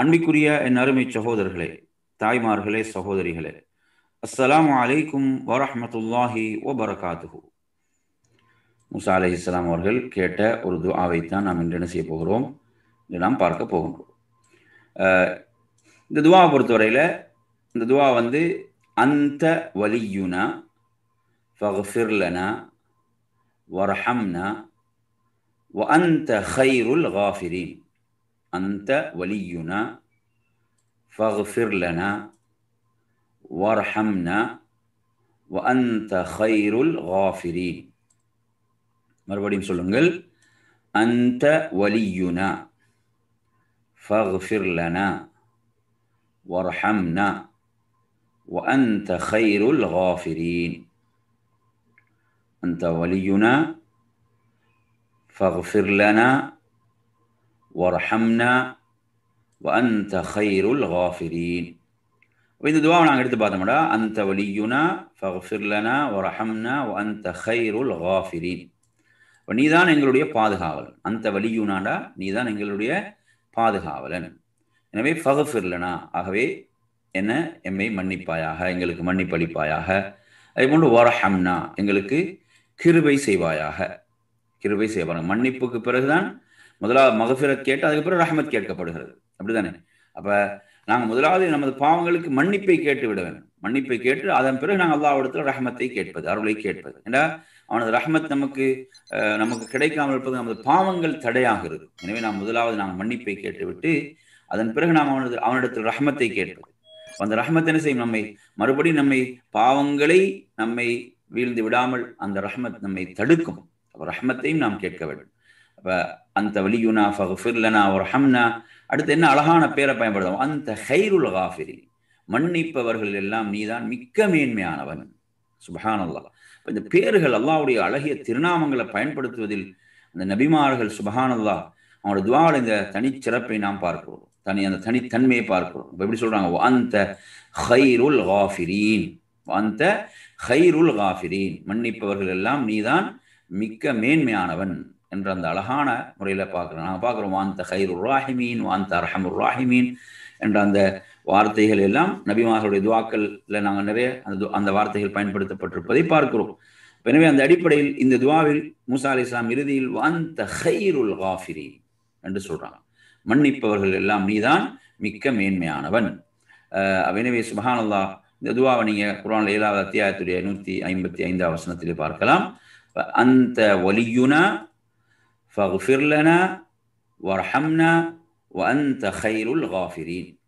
அன்பிக்குரிய என் அருமை சகோதரர்களே தாய்மார்களே சகோதரிகளே அஸ்லாம் அலைக்கும் வரமத்துல்லாஹி ஒபரகாத்து முசா அலி இஸ்லாம் அவர்கள் கேட்ட ஒரு துவாவைத்தான் நாம் இன்று என்ன செய்ய போகிறோம் இன்று நாம் பார்க்க போகின்றோம் இந்த துவாவை பொறுத்தவரையில் இந்த துவா வந்து அந்த வலியுனா ஃபஃபிர்லனா வரஹம்னா வ அந்த ஹைருல் காஃபிரீன் أنت ولينا فاغفر لنا وارحمنا وأنت خير الغافرين மறுபடியும் சொல்லுங்கள் أنت ولينا فاغفر لنا وارحمنا وأنت خير الغافرين أنت ولينا فاغفر لنا வரஹம்னா வந்த ஹைருல் ஹாஃபிரீன் இந்த துவாவை நாங்கள் எடுத்து பார்த்தோம்டா அந்த வலியுனா ஃபஃபிர்லனா வரஹம்னா அந்த ஹைருல் ஹாஃபிரீன் இப்போ நீ தான் எங்களுடைய பாதுகாவலன் அந்த வலியுனாடா நீ தான் எங்களுடைய பாதுகாவலன் எனவே ஃபகஃபிர்லனா ஆகவே என்ன எம்மை மன்னிப்பாயாக எங்களுக்கு மன்னிப்பளிப்பாயாக அதே போன்று வரஹம்னா எங்களுக்கு கிருபை செய்வாயாக கிருபை செய்வாங்க மன்னிப்புக்கு பிறகுதான் முதலாவது மகஃபிரத் கேட்டு அதுக்கப்புறம் ரஹமத் கேட்கப்படுகிறது அப்படிதானே அப்போ நாங்கள் முதலாவது நமது பாவங்களுக்கு மன்னிப்பை கேட்டு விட வேண்டும் மன்னிப்பை கேட்டு அதன் பிறகு நாங்கள் அல்லாவிடத்தில் ரஹமத்தை கேட்பது அருளை கேட்பது ஏன்னா அவனது ரஹமத் நமக்கு நமக்கு கிடைக்காமல் இருப்பது நமது பாவங்கள் தடையாகிறது எனவே நாம் முதலாவது நாங்கள் மன்னிப்பை கேட்டுவிட்டு அதன் பிறகு நாம் அவனது அவனிடத்தில் ரஹமத்தை கேட்பது அந்த ரஹமத் என்ன செய்யும் நம்மை மறுபடியும் நம்மை பாவங்களை நம்மை வீழ்ந்து விடாமல் அந்த ரஹமத் நம்மை தடுக்கும் ரஹமத்தையும் நாம் கேட்க வேண்டும் அப்ப அந்த வலியுனா ஃபஹ்ஃபிர்லனா ஹம்னா அடுத்து என்ன அழகான பேரை பயன்படுத்தும் அந்த ஹைருல் காஃபிரி மன்னிப்பவர்கள் எல்லாம் நீதான் மிக்க மேன்மையானவன் சுபஹான் அல்லா இந்த பேர்கள் அல்லாவுடைய அழகிய திருநாமங்களை பயன்படுத்துவதில் அந்த நபிமார்கள் சுபஹான் அல்லா அவனோட துவாவில் இந்த தனிச்சிறப்பை நாம் பார்க்கிறோம் தனி அந்த தனித்தன்மையை பார்க்கிறோம் இப்போ எப்படி சொல்றாங்க அந்த ஹைருல் காஃபிரீன் அந்த ஹைருல் காஃபிரீன் மன்னிப்பவர்கள் எல்லாம் நீதான் மிக்க மேன்மையானவன் என்ற அந்த அழகான முறையில் பார்க்குறோம் நாங்கள் பார்க்குறோம் வாந்த ஹைரு ராஹிமீன் வாந்த அரஹமுர் ராஹிமீன் என்ற அந்த வார்த்தைகள் எல்லாம் நபிமார்களுடைய துவாக்களில் நாங்கள் நிறைய அந்த அந்த வார்த்தைகள் பயன்படுத்தப்பட்டிருப்பதை பார்க்கிறோம் எனவே அந்த அடிப்படையில் இந்த துவாவில் மூசா அலி இஸ்லாம் இறுதியில் வாந்த ஹைருல் காஃபிரி என்று சொல்றாங்க மன்னிப்பவர்கள் எல்லாம் நீதான் மிக்க மேன்மையானவன் எனவே சுபஹானல்லா இந்த துவாவை நீங்கள் குரான் ஏழாவது அத்தியாயத்துடைய நூத்தி ஐம்பத்தி ஐந்தாவது வசனத்திலே பார்க்கலாம் அந்த ஒலியுனா فاغفر لنا وارحمنا وأنت خير الغافرين